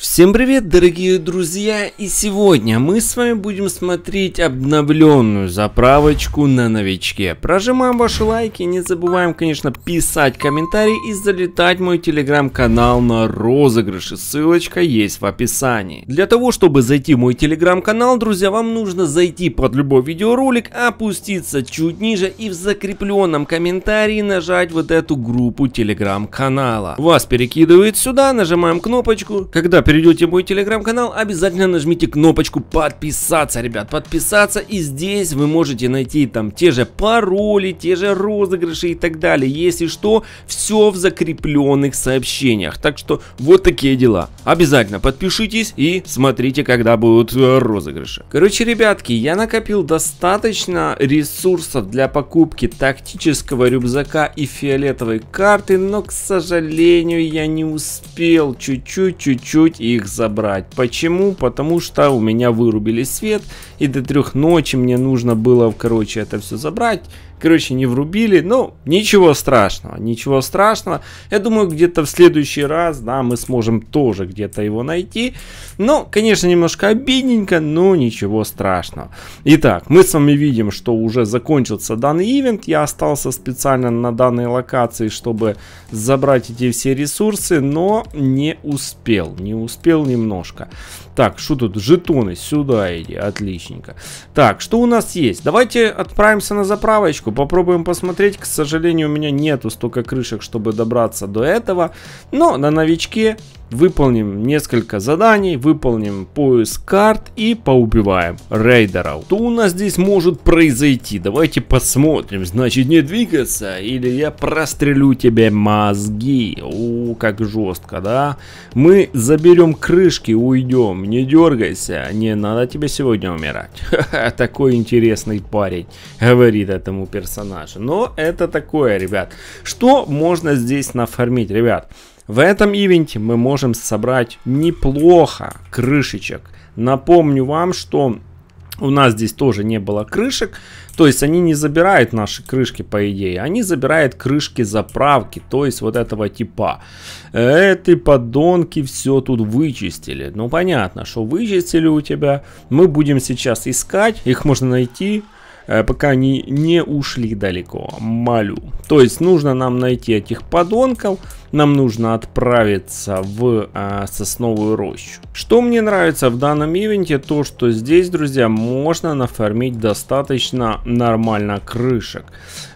Всем привет, дорогие друзья, и сегодня мы с вами будем смотреть обновленную заправочку на новичке. Прожимаем ваши лайки, не забываем, конечно, писать комментарии и залетать в мой телеграм-канал на розыгрыши, ссылочка есть в описании. Для того, чтобы зайти в мой телеграм-канал, друзья, вам нужно зайти под любой видеоролик, опуститься чуть ниже и в закрепленном комментарии нажать вот эту группу телеграм-канала. Вас перекидывает сюда, нажимаем кнопочку, когда перейдете в мой телеграм-канал, обязательно нажмите кнопочку подписаться, ребят, подписаться. И здесь вы можете найти там те же пароли, те же розыгрыши и так далее. Если что, все в закрепленных сообщениях. Так что вот такие дела. Обязательно подпишитесь и смотрите, когда будут э, розыгрыши. Короче, ребятки, я накопил достаточно ресурсов для покупки тактического рюкзака и фиолетовой карты, но, к сожалению, я не успел чуть-чуть, чуть-чуть их забрать. Почему? Потому что у меня вырубили свет, и до трех ночи мне нужно было, короче, это все забрать. Короче, не врубили, но ну, ничего страшного, ничего страшного. Я думаю, где-то в следующий раз, да, мы сможем тоже где-то его найти. Но, ну, конечно, немножко обидненько, но ничего страшного. Итак, мы с вами видим, что уже закончился данный ивент. Я остался специально на данной локации, чтобы забрать эти все ресурсы, но не успел, не успел немножко. Так, что тут? Жетоны. Сюда иди. Отличненько. Так, что у нас есть? Давайте отправимся на заправочку. Попробуем посмотреть. К сожалению, у меня нету столько крышек, чтобы добраться до этого. Но на новичке Выполним несколько заданий, выполним поиск карт и поубиваем рейдеров. Что у нас здесь может произойти? Давайте посмотрим. Значит не двигаться или я прострелю тебе мозги. О, как жестко, да? Мы заберем крышки, уйдем. Не дергайся, не надо тебе сегодня умирать. Ха-ха, такой интересный парень, говорит этому персонажу. Но это такое, ребят. Что можно здесь нафармить, ребят? В этом ивенте мы можем собрать неплохо крышечек. Напомню вам, что у нас здесь тоже не было крышек. То есть они не забирают наши крышки, по идее. Они забирают крышки заправки, то есть вот этого типа. Эти подонки все тут вычистили. Ну понятно, что вычистили у тебя. Мы будем сейчас искать, их можно найти. Э, пока они не ушли далеко. Малю. То есть нужно нам найти этих подонков, нам нужно отправиться в э, сосновую рощу. Что мне нравится в данном ивенте, то что здесь, друзья, можно нафармить достаточно нормально крышек.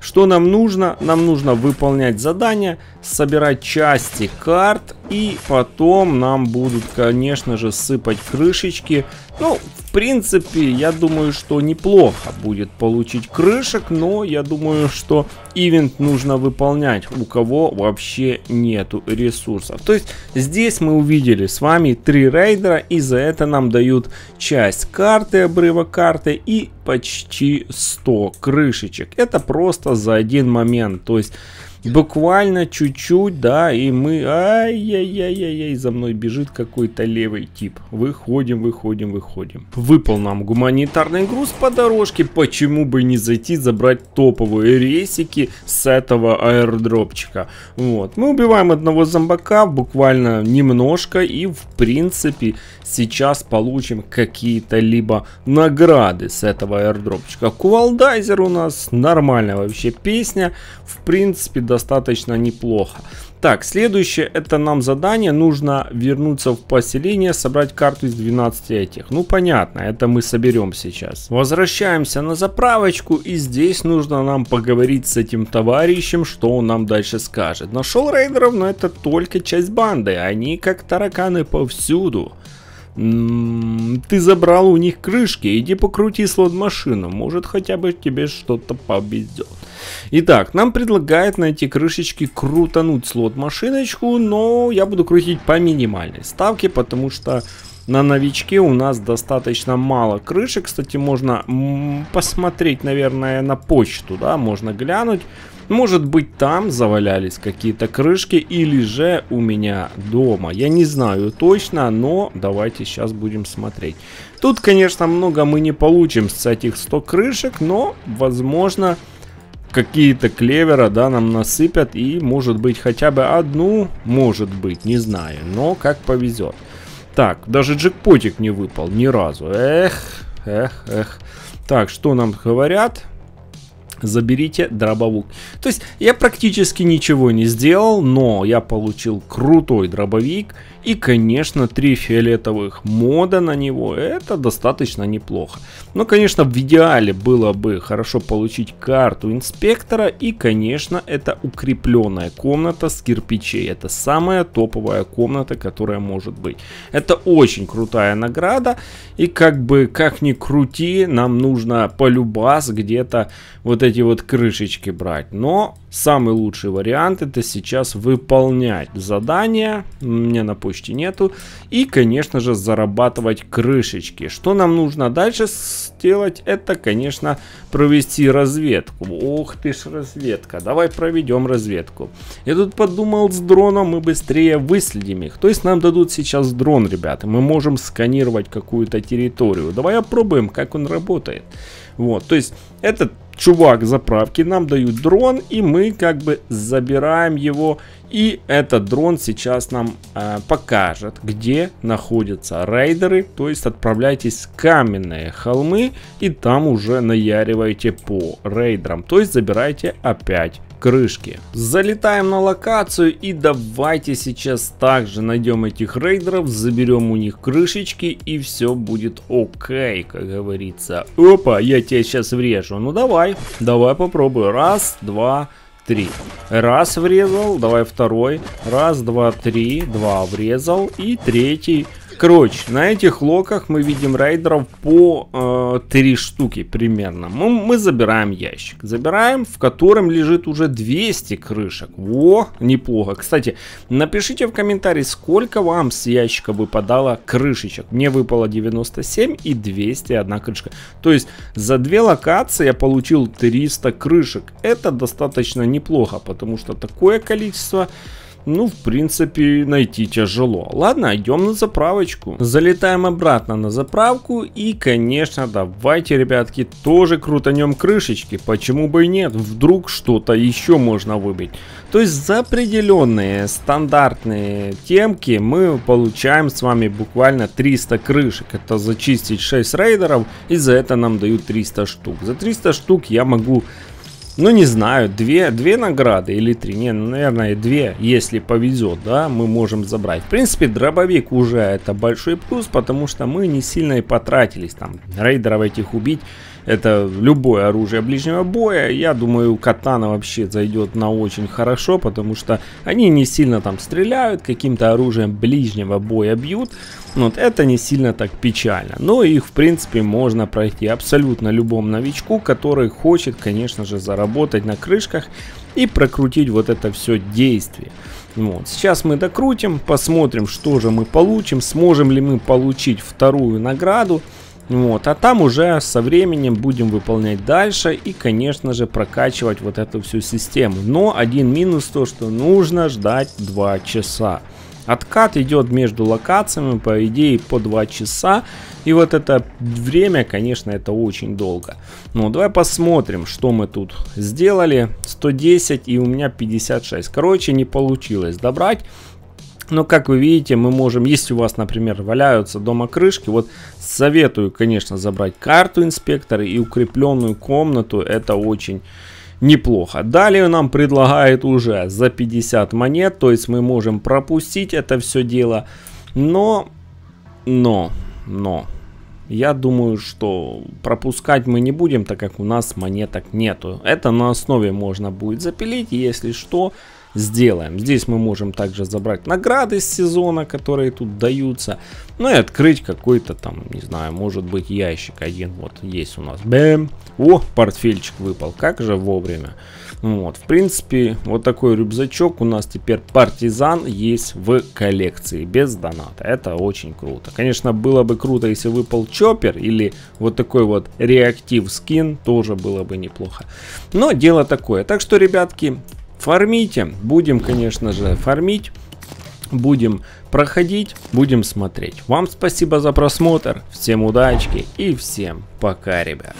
Что нам нужно? Нам нужно выполнять задания, собирать части карт и потом нам будут, конечно же, сыпать крышечки. Ну, принципе, я думаю, что неплохо будет получить крышек, но я думаю, что ивент нужно выполнять, у кого вообще нету ресурсов. То есть здесь мы увидели с вами три рейдера, и за это нам дают часть карты, обрыва карты и почти 100 крышечек. Это просто за один момент, то есть Буквально чуть-чуть, да, и мы... Ай-яй-яй-яй, за мной бежит какой-то левый тип. Выходим, выходим, выходим. Выпал нам гуманитарный груз по дорожке. Почему бы не зайти забрать топовые рейсики с этого аэродропчика? Вот. Мы убиваем одного зомбака буквально немножко. И, в принципе, сейчас получим какие-то либо награды с этого аэродропчика. Кувалдайзер у нас нормальная вообще песня. В принципе, достаточно неплохо. Так, следующее это нам задание. Нужно вернуться в поселение, собрать карту из 12 этих. Ну понятно, это мы соберем сейчас. Возвращаемся на заправочку и здесь нужно нам поговорить с этим товарищем, что он нам дальше скажет. Нашел рейдеров, но это только часть банды. Они как тараканы повсюду ты забрал у них крышки, иди покрути слот-машину, может хотя бы тебе что-то повезет. Итак, нам предлагают на эти крышечки крутануть слот-машиночку, но я буду крутить по минимальной ставке, потому что на новичке у нас достаточно мало крышек. Кстати, можно посмотреть, наверное, на почту, да, можно глянуть. Может быть там завалялись какие-то крышки или же у меня дома. Я не знаю точно, но давайте сейчас будем смотреть. Тут, конечно, много мы не получим с этих 100 крышек, но, возможно, какие-то клевера, да, нам насыпят. И, может быть, хотя бы одну, может быть, не знаю, но как повезет. Так, даже джекпотик не выпал ни разу. Эх, эх, эх. Так, что нам говорят? заберите дробовик. То есть я практически ничего не сделал, но я получил крутой дробовик и, конечно, три фиолетовых мода на него. Это достаточно неплохо. Но, конечно, в идеале было бы хорошо получить карту инспектора и, конечно, это укрепленная комната с кирпичей. Это самая топовая комната, которая может быть. Это очень крутая награда и как бы, как ни крути, нам нужно полюбас где-то вот эти эти вот крышечки брать. Но самый лучший вариант это сейчас выполнять задания. Мне на почте нету. И, конечно же, зарабатывать крышечки. Что нам нужно дальше сделать? Это, конечно, провести разведку. Ох ты ж разведка. Давай проведем разведку. Я тут подумал, с дроном мы быстрее выследим их. То есть нам дадут сейчас дрон, ребята. Мы можем сканировать какую-то территорию. Давай опробуем, как он работает. Вот, то есть этот чувак заправки, нам дают дрон, и мы как бы забираем его. И этот дрон сейчас нам э, покажет, где находятся рейдеры. То есть отправляйтесь в каменные холмы и там уже наяривайте по рейдерам. То есть забирайте опять крышки. Залетаем на локацию и давайте сейчас также найдем этих рейдеров, заберем у них крышечки и все будет окей, как говорится. Опа, я тебя сейчас врежу. Ну давай, давай попробую. Раз, два, три. Раз врезал, давай второй. Раз, два, три, два врезал и третий. Короче, на этих локах мы видим рейдеров по э, 3 штуки примерно. Мы, мы забираем ящик. Забираем, в котором лежит уже 200 крышек. Во, неплохо. Кстати, напишите в комментарии, сколько вам с ящика выпадало крышечек. Мне выпало 97 и 201 крышка. То есть за две локации я получил 300 крышек. Это достаточно неплохо, потому что такое количество... Ну, в принципе, найти тяжело. Ладно, идем на заправочку. Залетаем обратно на заправку. И, конечно, давайте, ребятки, тоже крутанем крышечки. Почему бы и нет? Вдруг что-то еще можно выбить. То есть за определенные стандартные темки мы получаем с вами буквально 300 крышек. Это зачистить 6 рейдеров и за это нам дают 300 штук. За 300 штук я могу ну, не знаю, две, две награды или три. Не, ну, наверное, две, если повезет, да, мы можем забрать. В принципе, дробовик уже это большой плюс, потому что мы не сильно и потратились там. Рейдеров этих убить это любое оружие ближнего боя. Я думаю, катана вообще зайдет на очень хорошо, потому что они не сильно там стреляют, каким-то оружием ближнего боя бьют. Вот это не сильно так печально. Но их, в принципе, можно пройти абсолютно любому новичку, который хочет, конечно же, заработать на крышках и прокрутить вот это все действие. Вот. Сейчас мы докрутим, посмотрим, что же мы получим, сможем ли мы получить вторую награду. Вот, а там уже со временем будем выполнять дальше и, конечно же, прокачивать вот эту всю систему. Но один минус то, что нужно ждать 2 часа. Откат идет между локациями, по идее, по 2 часа. И вот это время, конечно, это очень долго. Ну, давай посмотрим, что мы тут сделали. 110 и у меня 56. Короче, не получилось добрать. Но, как вы видите, мы можем, если у вас, например, валяются дома крышки, вот советую, конечно, забрать карту инспектора и укрепленную комнату, это очень неплохо. Далее нам предлагает уже за 50 монет, то есть мы можем пропустить это все дело, но, но, но, я думаю, что пропускать мы не будем, так как у нас монеток нету. Это на основе можно будет запилить, если что, сделаем. Здесь мы можем также забрать награды с сезона, которые тут даются. Ну и открыть какой-то там, не знаю, может быть ящик один. Вот есть у нас. Бэм. О, портфельчик выпал. Как же вовремя. Вот, в принципе, вот такой рюкзачок у нас теперь партизан есть в коллекции без доната. Это очень круто. Конечно, было бы круто, если выпал чоппер или вот такой вот реактив скин, тоже было бы неплохо. Но дело такое. Так что, ребятки, Фармите. Будем, конечно же, фармить. Будем проходить, будем смотреть. Вам спасибо за просмотр, всем удачки и всем пока, ребят.